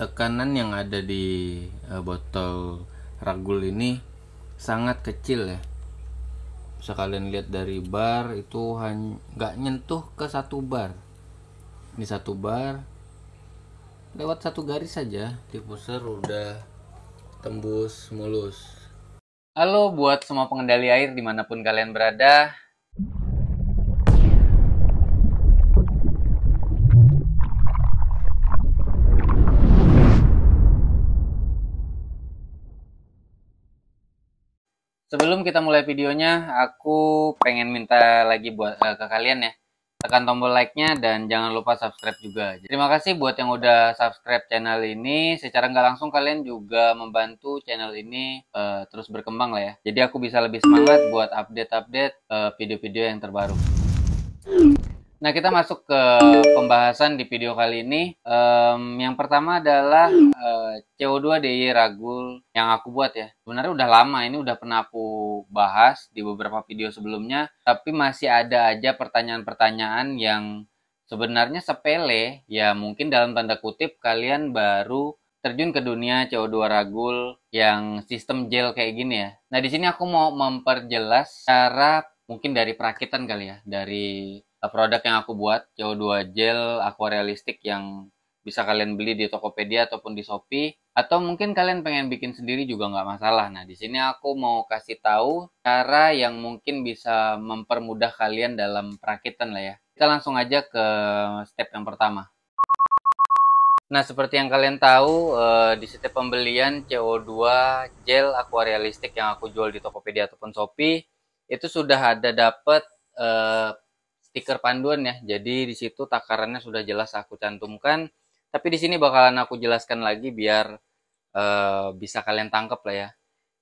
tekanan yang ada di uh, botol ragul ini sangat kecil ya bisa kalian lihat dari bar itu hanya nggak nyentuh ke satu bar ini satu bar lewat satu garis saja diffuser udah tembus mulus halo buat semua pengendali air dimanapun kalian berada Sebelum kita mulai videonya, aku pengen minta lagi buat uh, ke kalian ya, tekan tombol like-nya dan jangan lupa subscribe juga. Terima kasih buat yang udah subscribe channel ini. Secara nggak langsung kalian juga membantu channel ini uh, terus berkembang lah ya. Jadi aku bisa lebih semangat buat update-update video eh, video-video yang terbaru. Nah, kita masuk ke pembahasan di video kali ini. Um, yang pertama adalah uh, eh, CO2 DIY Ragul yang aku buat ya. Sebenarnya udah lama, ini udah pernah aku bahas di beberapa video sebelumnya. Tapi masih ada aja pertanyaan-pertanyaan yang sebenarnya sepele. Ya mungkin dalam tanda kutip kalian baru terjun ke dunia CO2 Ragul yang sistem gel kayak gini ya. Nah, di sini aku mau memperjelas cara mungkin dari perakitan kali ya, dari Eh, produk yang aku buat CO2 gel aquarealistik yang bisa kalian beli di Tokopedia ataupun di Shopee atau mungkin kalian pengen bikin sendiri juga nggak masalah. Nah, di sini aku mau kasih tahu cara yang mungkin bisa mempermudah kalian dalam perakitan lah ya. Kita langsung aja ke step yang pertama. Nah, seperti yang kalian tahu, eh, di setiap pembelian CO2 gel aquarealistik yang aku jual di Tokopedia ataupun Shopee, itu sudah ada dapat eh, stiker panduan ya. Jadi di situ takarannya sudah jelas aku cantumkan. Tapi di sini bakalan aku jelaskan lagi biar uh, bisa kalian tangkap lah ya.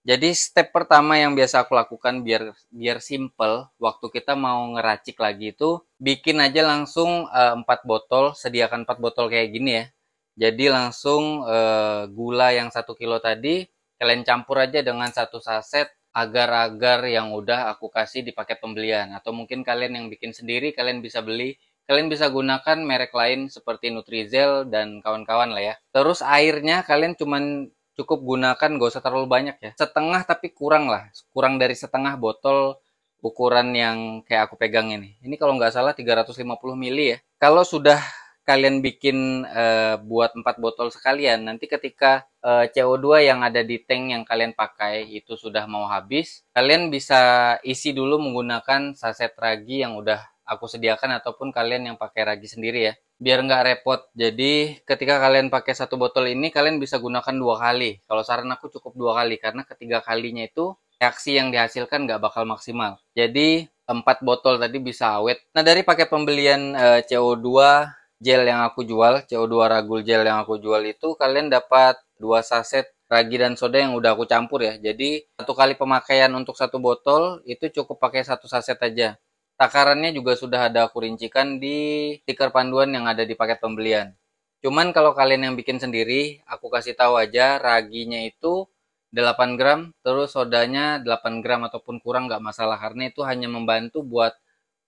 Jadi step pertama yang biasa aku lakukan biar biar simple waktu kita mau ngeracik lagi itu bikin aja langsung eh, empat botol, sediakan 4 botol kayak gini ya. Jadi langsung uh, gula yang satu kilo tadi kalian campur aja dengan satu saset agar-agar yang udah aku kasih di paket pembelian atau mungkin kalian yang bikin sendiri kalian bisa beli kalian bisa gunakan merek lain seperti Nutrizel dan kawan-kawan lah ya terus airnya kalian cuman cukup gunakan gak usah terlalu banyak ya setengah tapi kurang lah kurang dari setengah botol ukuran yang kayak aku pegang ini ini kalau nggak salah 350 mili ya kalau sudah kalian bikin uh, buat empat botol sekalian, nanti ketika uh, eh, CO2 yang ada di tank yang kalian pakai itu sudah mau habis, kalian bisa isi dulu menggunakan saset ragi yang udah aku sediakan ataupun kalian yang pakai ragi sendiri ya. Biar nggak repot. Jadi ketika kalian pakai satu botol ini, kalian bisa gunakan dua kali. Kalau saran aku cukup dua kali karena ketiga kalinya itu reaksi yang dihasilkan nggak bakal maksimal. Jadi empat botol tadi bisa awet. Nah dari pakai pembelian e, eh, CO2 gel yang aku jual, CO2 ragul gel yang aku jual itu kalian dapat dua saset ragi dan soda yang udah aku campur ya. Jadi satu kali pemakaian untuk satu botol itu cukup pakai satu saset aja. Takarannya juga sudah ada aku rincikan di stiker panduan yang ada di paket pembelian. Cuman kalau kalian yang bikin sendiri, aku kasih tahu aja raginya itu 8 gram, terus sodanya 8 gram ataupun kurang nggak masalah karena itu hanya membantu buat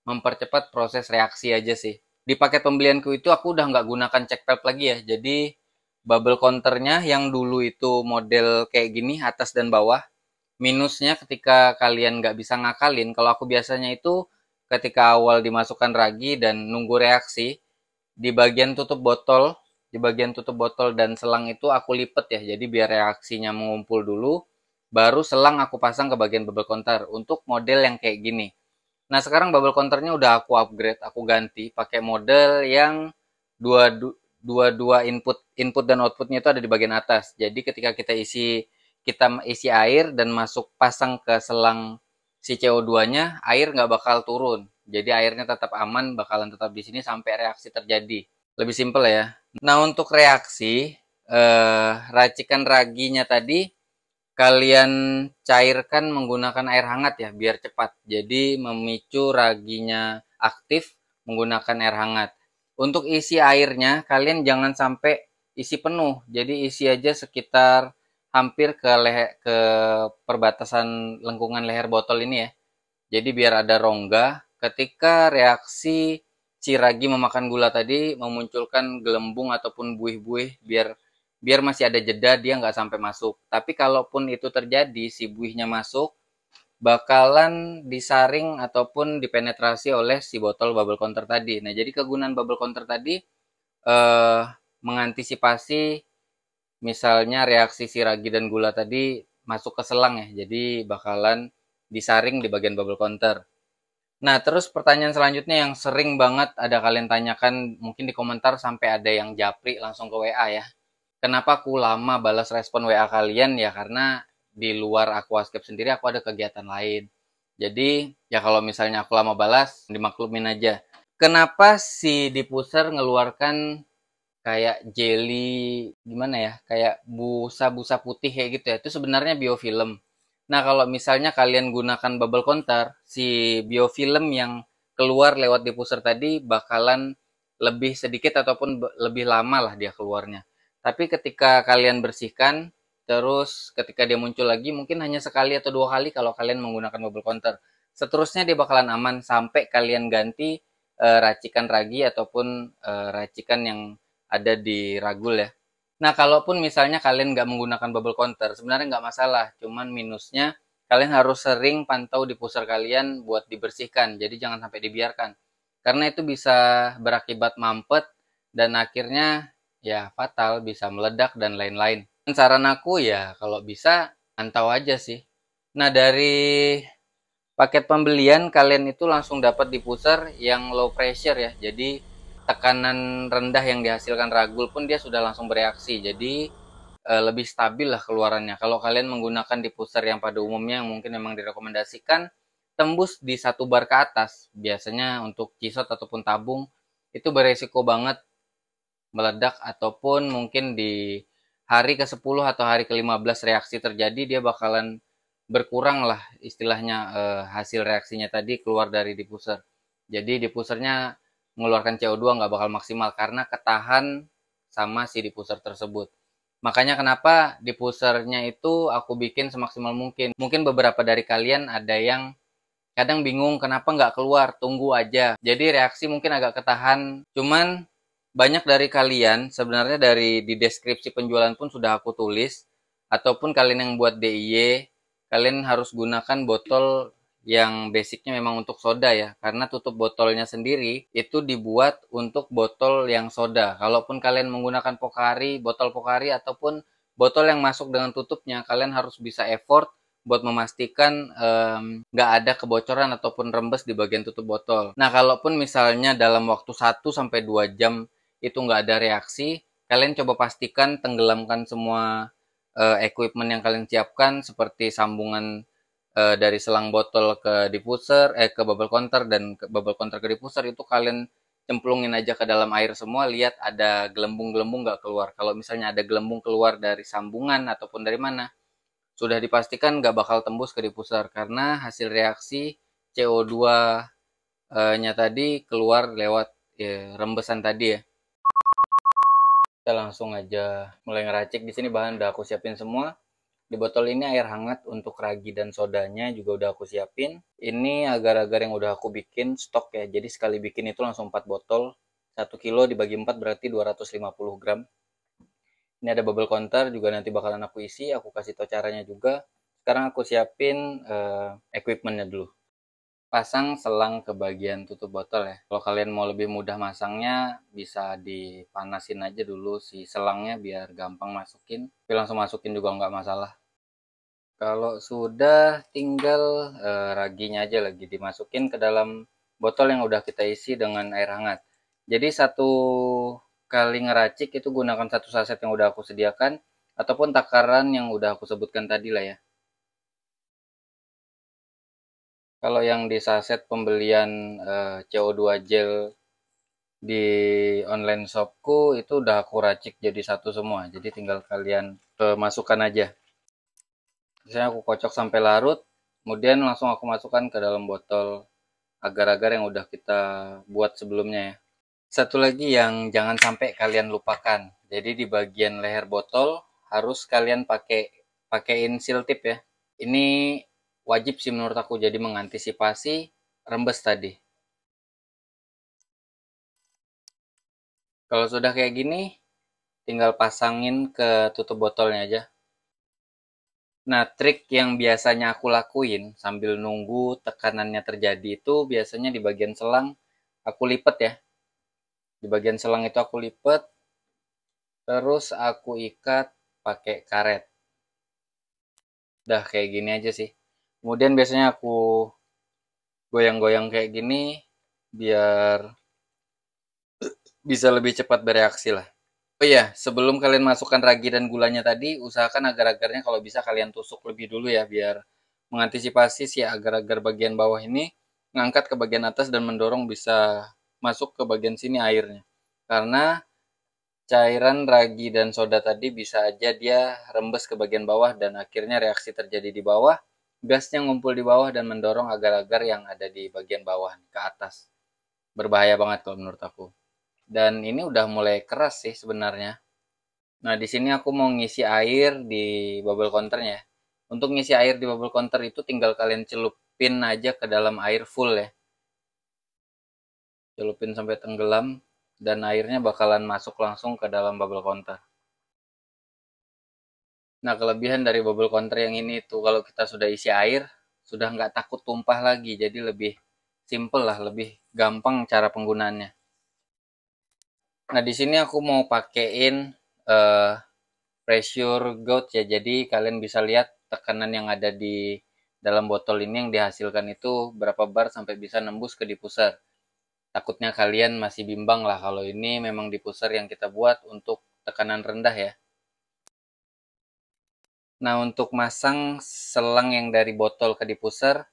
mempercepat proses reaksi aja sih di paket pembelianku itu aku udah nggak gunakan check valve lagi ya. Jadi bubble counternya yang dulu itu model kayak gini atas dan bawah. Minusnya ketika kalian nggak bisa ngakalin, kalau aku biasanya itu ketika awal dimasukkan ragi dan nunggu reaksi, di bagian tutup botol, di bagian tutup botol dan selang itu aku lipet ya. Jadi biar reaksinya mengumpul dulu, baru selang aku pasang ke bagian bubble counter untuk model yang kayak gini. Nah, sekarang bubble counternya udah aku upgrade, aku ganti pakai model yang dua, dua dua input input dan outputnya itu ada di bagian atas. Jadi ketika kita isi kita isi air dan masuk pasang ke selang si CO2-nya, air nggak bakal turun. Jadi airnya tetap aman, bakalan tetap di sini sampai reaksi terjadi. Lebih simpel ya. Nah, untuk reaksi eh, racikan raginya tadi kalian cairkan menggunakan air hangat ya biar cepat. Jadi memicu raginya aktif menggunakan air hangat. Untuk isi airnya kalian jangan sampai isi penuh. Jadi isi aja sekitar hampir ke leher, ke perbatasan lengkungan leher botol ini ya. Jadi biar ada rongga ketika reaksi ciragi memakan gula tadi memunculkan gelembung ataupun buih-buih biar biar masih ada jeda dia nggak sampai masuk. Tapi kalaupun itu terjadi, si buihnya masuk, bakalan disaring ataupun dipenetrasi oleh si botol bubble counter tadi. Nah, jadi kegunaan bubble counter tadi eh, mengantisipasi misalnya reaksi si ragi dan gula tadi masuk ke selang ya. Jadi bakalan disaring di bagian bubble counter. Nah, terus pertanyaan selanjutnya yang sering banget ada kalian tanyakan mungkin di komentar sampai ada yang japri langsung ke WA ya. Kenapa aku lama balas respon WA kalian ya karena di luar Aquascape sendiri aku ada kegiatan lain. Jadi ya kalau misalnya aku lama balas dimaklumin aja. Kenapa si diffuser ngeluarkan kayak jelly gimana ya kayak busa-busa putih kayak gitu ya itu sebenarnya biofilm. Nah kalau misalnya kalian gunakan bubble counter si biofilm yang keluar lewat diffuser tadi bakalan lebih sedikit ataupun lebih lama lah dia keluarnya. Tapi ketika kalian bersihkan, terus ketika dia muncul lagi mungkin hanya sekali atau dua kali kalau kalian menggunakan bubble counter. Seterusnya dia bakalan aman sampai kalian ganti e, racikan ragi ataupun e, racikan yang ada di ragul ya. Nah, kalaupun misalnya kalian nggak menggunakan bubble counter, sebenarnya nggak masalah. Cuman minusnya, kalian harus sering pantau di pusar kalian buat dibersihkan. Jadi jangan sampai dibiarkan. Karena itu bisa berakibat mampet dan akhirnya ya fatal, bisa meledak dan lain-lain. Saran aku ya kalau bisa antau aja sih. Nah dari paket pembelian kalian itu langsung dapat di pusher yang low pressure ya. Jadi tekanan rendah yang dihasilkan ragul pun dia sudah langsung bereaksi. Jadi eh, lebih stabil lah keluarannya. Kalau kalian menggunakan di pusher yang pada umumnya yang mungkin memang direkomendasikan tembus di satu bar ke atas biasanya untuk kisot ataupun tabung itu beresiko banget meledak ataupun mungkin di hari ke-10 atau hari ke-15 reaksi terjadi dia bakalan berkurang lah istilahnya eh, hasil reaksinya tadi keluar dari diffuser. Jadi diffusernya mengeluarkan CO2 nggak bakal maksimal karena ketahan sama si diffuser tersebut. Makanya kenapa diffusernya itu aku bikin semaksimal mungkin. Mungkin beberapa dari kalian ada yang kadang bingung kenapa nggak keluar, tunggu aja. Jadi reaksi mungkin agak ketahan, cuman banyak dari kalian sebenarnya dari di deskripsi penjualan pun sudah aku tulis ataupun kalian yang buat DIY kalian harus gunakan botol yang basicnya memang untuk soda ya karena tutup botolnya sendiri itu dibuat untuk botol yang soda kalaupun kalian menggunakan pokari botol pokari ataupun botol yang masuk dengan tutupnya kalian harus bisa effort buat memastikan nggak um, ada kebocoran ataupun rembes di bagian tutup botol. Nah, kalaupun misalnya dalam waktu 1 sampai 2 jam itu nggak ada reaksi, kalian coba pastikan tenggelamkan semua uh, equipment yang kalian siapkan seperti sambungan uh, dari selang botol ke diffuser, eh ke bubble counter dan ke bubble counter ke diffuser itu kalian cemplungin aja ke dalam air semua, lihat ada gelembung-gelembung nggak keluar. Kalau misalnya ada gelembung keluar dari sambungan ataupun dari mana, sudah dipastikan nggak bakal tembus ke diffuser karena hasil reaksi CO2-nya eh, tadi keluar lewat ya, rembesan tadi ya kita langsung aja mulai ngeracik di sini bahan udah aku siapin semua di botol ini air hangat untuk ragi dan sodanya juga udah aku siapin ini agar-agar yang udah aku bikin stok ya jadi sekali bikin itu langsung 4 botol 1 kilo dibagi 4 berarti 250 gram ini ada bubble counter juga nanti bakalan aku isi aku kasih tau caranya juga sekarang aku siapin uh, equipmentnya dulu pasang selang ke bagian tutup botol ya. Kalau kalian mau lebih mudah masangnya, bisa dipanasin aja dulu si selangnya biar gampang masukin. Tapi langsung masukin juga nggak masalah. Kalau sudah, tinggal e, raginya aja lagi dimasukin ke dalam botol yang udah kita isi dengan air hangat. Jadi satu kali ngeracik itu gunakan satu saset yang udah aku sediakan, ataupun takaran yang udah aku sebutkan tadi lah ya. Kalau yang di saset pembelian uh, eh, CO2 gel di online shopku itu udah aku racik jadi satu semua. Jadi tinggal kalian uh, masukkan aja. Misalnya aku kocok sampai larut, kemudian langsung aku masukkan ke dalam botol agar-agar yang udah kita buat sebelumnya ya. Satu lagi yang jangan sampai kalian lupakan. Jadi di bagian leher botol harus kalian pakai pakaiin seal tip ya. Ini wajib sih menurut aku jadi mengantisipasi rembes tadi. Kalau sudah kayak gini, tinggal pasangin ke tutup botolnya aja. Nah, trik yang biasanya aku lakuin sambil nunggu tekanannya terjadi itu biasanya di bagian selang aku lipat ya. Di bagian selang itu aku lipat, terus aku ikat pakai karet. Udah kayak gini aja sih kemudian biasanya aku goyang-goyang kayak gini biar bisa lebih cepat bereaksi lah oh iya sebelum kalian masukkan ragi dan gulanya tadi usahakan agar-agarnya kalau bisa kalian tusuk lebih dulu ya biar mengantisipasi si agar-agar bagian bawah ini ngangkat ke bagian atas dan mendorong bisa masuk ke bagian sini airnya karena cairan ragi dan soda tadi bisa aja dia rembes ke bagian bawah dan akhirnya reaksi terjadi di bawah Gasnya ngumpul di bawah dan mendorong agar-agar yang ada di bagian bawah ke atas. Berbahaya banget kalau menurut aku. Dan ini udah mulai keras sih sebenarnya. Nah, di sini aku mau ngisi air di bubble counternya. Ya. Untuk ngisi air di bubble counter itu tinggal kalian celupin aja ke dalam air full ya. Celupin sampai tenggelam dan airnya bakalan masuk langsung ke dalam bubble counter. Nah, kelebihan dari bubble counter yang ini itu kalau kita sudah isi air, sudah nggak takut tumpah lagi. Jadi lebih simple lah, lebih gampang cara penggunaannya. Nah, di sini aku mau pakein uh, pressure gauge ya. Jadi kalian bisa lihat tekanan yang ada di dalam botol ini yang dihasilkan itu berapa bar sampai bisa nembus ke diffuser. Takutnya kalian masih bimbang lah kalau ini memang diffuser yang kita buat untuk tekanan rendah ya. Nah, untuk masang selang yang dari botol ke diffuser,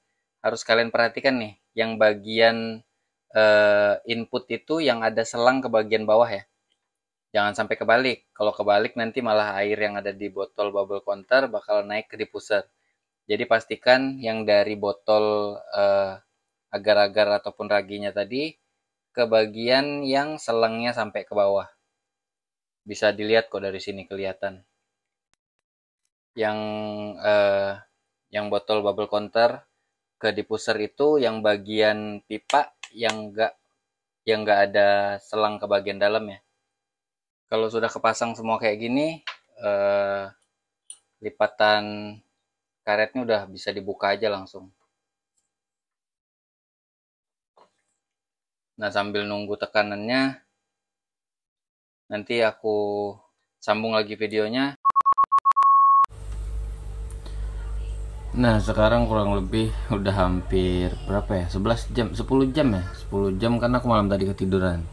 harus kalian perhatikan nih, yang bagian uh, input itu yang ada selang ke bagian bawah ya. Jangan sampai kebalik. Kalau kebalik nanti malah air yang ada di botol bubble counter bakal naik ke diffuser. Jadi pastikan yang dari botol eh, agar-agar uh, ataupun raginya tadi ke bagian yang selangnya sampai ke bawah. Bisa dilihat kok dari sini kelihatan yang uh, yang botol bubble counter ke diffuser itu yang bagian pipa yang enggak yang enggak ada selang ke bagian dalam ya. Kalau sudah kepasang semua kayak gini, eh, lipatan karetnya udah bisa dibuka aja langsung. Nah, sambil nunggu tekanannya, nanti aku sambung lagi videonya. Nah sekarang kurang lebih udah hampir berapa ya 11 jam 10 jam ya 10 jam karena aku malam tadi ketiduran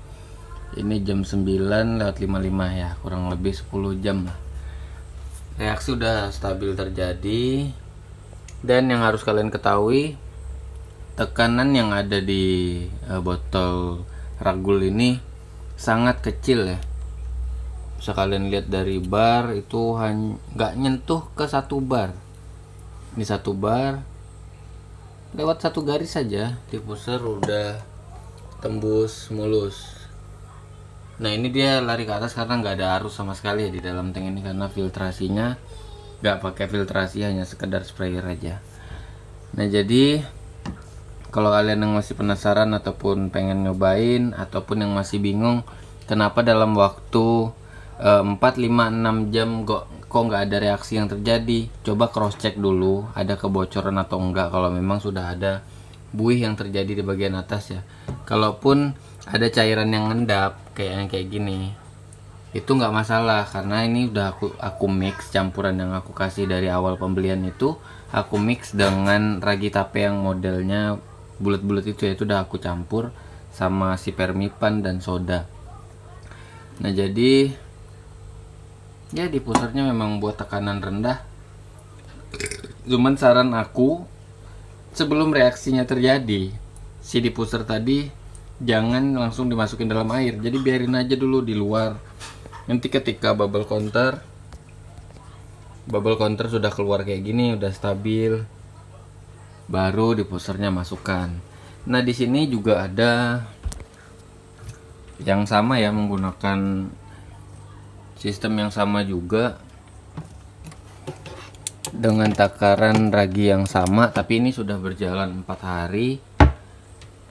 Ini jam 9 lewat 55 ya kurang lebih 10 jam lah Reaksi udah stabil terjadi Dan yang harus kalian ketahui Tekanan yang ada di eh, botol ragul ini sangat kecil ya Bisa kalian lihat dari bar itu hanya nggak nyentuh ke satu bar ini satu bar lewat satu garis saja diffuser udah tembus mulus nah ini dia lari ke atas karena nggak ada arus sama sekali ya di dalam tank ini karena filtrasinya nggak pakai filtrasi hanya sekedar sprayer aja nah jadi kalau kalian yang masih penasaran ataupun pengen nyobain ataupun yang masih bingung kenapa dalam waktu 4, 5, 6 jam kok kok nggak ada reaksi yang terjadi coba cross check dulu ada kebocoran atau enggak kalau memang sudah ada buih yang terjadi di bagian atas ya kalaupun ada cairan yang ngendap yang kayak gini itu nggak masalah karena ini udah aku aku mix campuran yang aku kasih dari awal pembelian itu aku mix dengan ragi tape yang modelnya bulat-bulat itu ya itu udah aku campur sama si permipan dan soda nah jadi ya diffusernya memang buat tekanan rendah cuman saran aku sebelum reaksinya terjadi si diffuser tadi jangan langsung dimasukin dalam air jadi biarin aja dulu di luar nanti ketika bubble counter bubble counter sudah keluar kayak gini udah stabil baru di diffusernya masukkan nah di sini juga ada yang sama ya menggunakan sistem yang sama juga dengan takaran ragi yang sama tapi ini sudah berjalan empat hari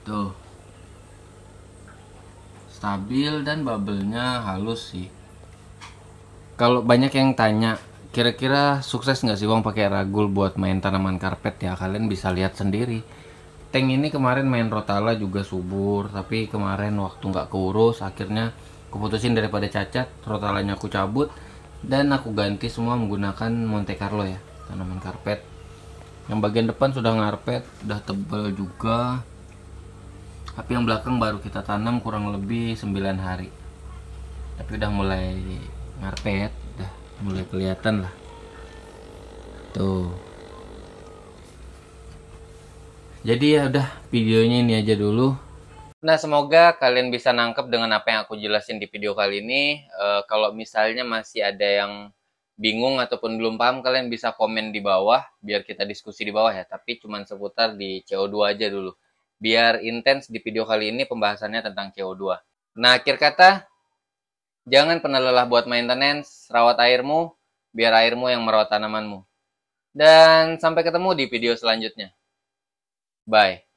tuh stabil dan bubble nya halus sih kalau banyak yang tanya kira-kira sukses nggak sih Wong pakai ragul buat main tanaman karpet ya kalian bisa lihat sendiri tank ini kemarin main rotala juga subur tapi kemarin waktu nggak keurus akhirnya Kuputusin daripada cacat, trotalannya aku cabut dan aku ganti semua menggunakan Monte Carlo ya, tanaman karpet. Yang bagian depan sudah ngarpet, udah tebal juga. Tapi yang belakang baru kita tanam kurang lebih 9 hari. Tapi udah mulai ngarpet, udah mulai kelihatan lah. Tuh jadi ya udah videonya ini aja dulu Nah, semoga kalian bisa nangkep dengan apa yang aku jelasin di video kali ini. E, kalau misalnya masih ada yang bingung ataupun belum paham, kalian bisa komen di bawah biar kita diskusi di bawah ya. Tapi cuma seputar di CO2 aja dulu. Biar intens di video kali ini pembahasannya tentang CO2. Nah, akhir kata, jangan pernah lelah buat maintenance, rawat airmu, biar airmu yang merawat tanamanmu. Dan sampai ketemu di video selanjutnya. Bye.